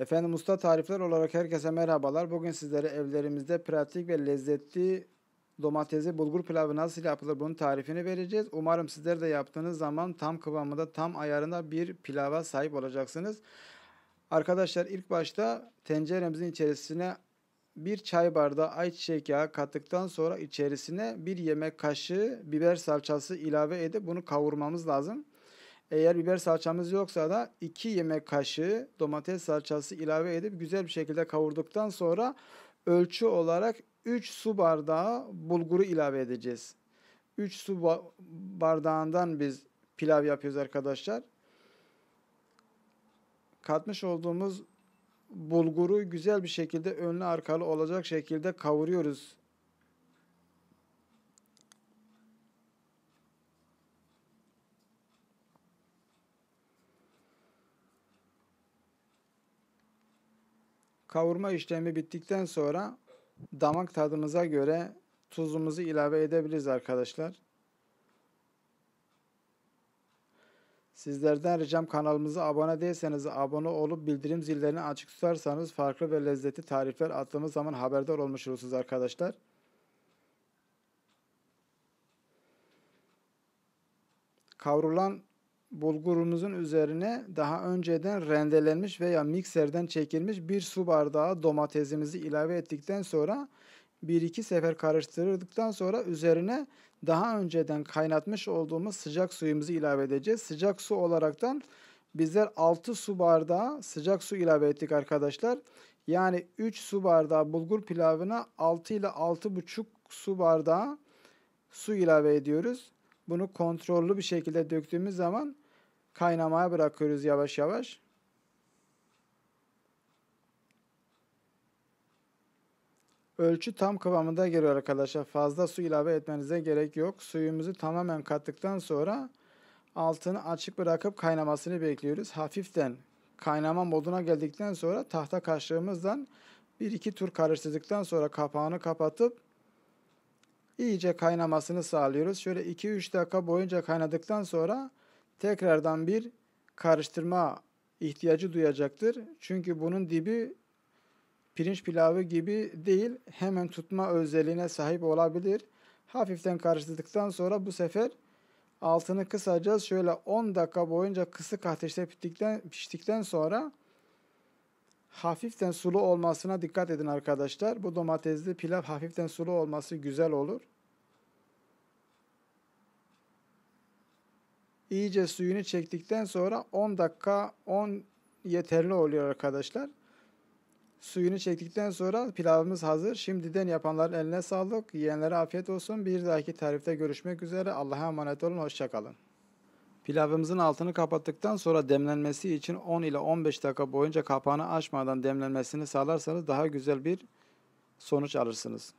Efendim usta tarifler olarak herkese merhabalar. Bugün sizlere evlerimizde pratik ve lezzetli domatesli bulgur pilavı nasıl yapılır bunun tarifini vereceğiz. Umarım sizler de yaptığınız zaman tam kıvamında tam ayarında bir pilava sahip olacaksınız. Arkadaşlar ilk başta tenceremizin içerisine bir çay bardağı ayçiçek yağı kattıktan sonra içerisine bir yemek kaşığı biber salçası ilave edip bunu kavurmamız lazım. Eğer biber salçamız yoksa da 2 yemek kaşığı domates salçası ilave edip güzel bir şekilde kavurduktan sonra ölçü olarak 3 su bardağı bulguru ilave edeceğiz. 3 su bardağından biz pilav yapıyoruz arkadaşlar. Katmış olduğumuz bulguru güzel bir şekilde önlü arkalı olacak şekilde kavuruyoruz Kavurma işlemi bittikten sonra damak tadımıza göre tuzumuzu ilave edebiliriz arkadaşlar. Sizlerden ricam kanalımıza abone değilseniz abone olup bildirim zillerini açık tutarsanız farklı ve lezzetli tarifler attığımız zaman haberdar olmuş olursunuz arkadaşlar. Kavrulan bulgurumuzun üzerine daha önceden rendelenmiş veya mikserden çekilmiş bir su bardağı domatesimizi ilave ettikten sonra bir iki sefer karıştırdıktan sonra üzerine daha önceden kaynatmış olduğumuz sıcak suyumuzu ilave edeceğiz. Sıcak su olaraktan bizler 6 su bardağı sıcak su ilave ettik arkadaşlar. Yani 3 su bardağı bulgur pilavına 6 ile 6,5 su bardağı su ilave ediyoruz. Bunu kontrollü bir şekilde döktüğümüz zaman kaynamaya bırakıyoruz yavaş yavaş. Ölçü tam kıvamında geliyor arkadaşlar. Fazla su ilave etmenize gerek yok. Suyumuzu tamamen kattıktan sonra altını açık bırakıp kaynamasını bekliyoruz. Hafiften kaynama moduna geldikten sonra tahta kaşığımızdan 1-2 tur karıştırdıktan sonra kapağını kapatıp iyice kaynamasını sağlıyoruz. Şöyle 2-3 dakika boyunca kaynadıktan sonra tekrardan bir karıştırma ihtiyacı duyacaktır. Çünkü bunun dibi pirinç pilavı gibi değil hemen tutma özelliğine sahip olabilir. Hafiften karıştırdıktan sonra bu sefer altını kısacağız. Şöyle 10 dakika boyunca kısık ateşte piştikten, piştikten sonra hafiften sulu olmasına dikkat edin arkadaşlar. Bu domatesli pilav hafiften sulu olması güzel olur. İyice suyunu çektikten sonra 10 dakika 10 yeterli oluyor arkadaşlar. Suyunu çektikten sonra pilavımız hazır. Şimdiden yapanların eline sağlık. Yiyenlere afiyet olsun. Bir dahaki tarifte görüşmek üzere. Allah'a emanet olun. Hoşçakalın. Pilavımızın altını kapattıktan sonra demlenmesi için 10 ile 15 dakika boyunca kapağını açmadan demlenmesini sağlarsanız daha güzel bir sonuç alırsınız.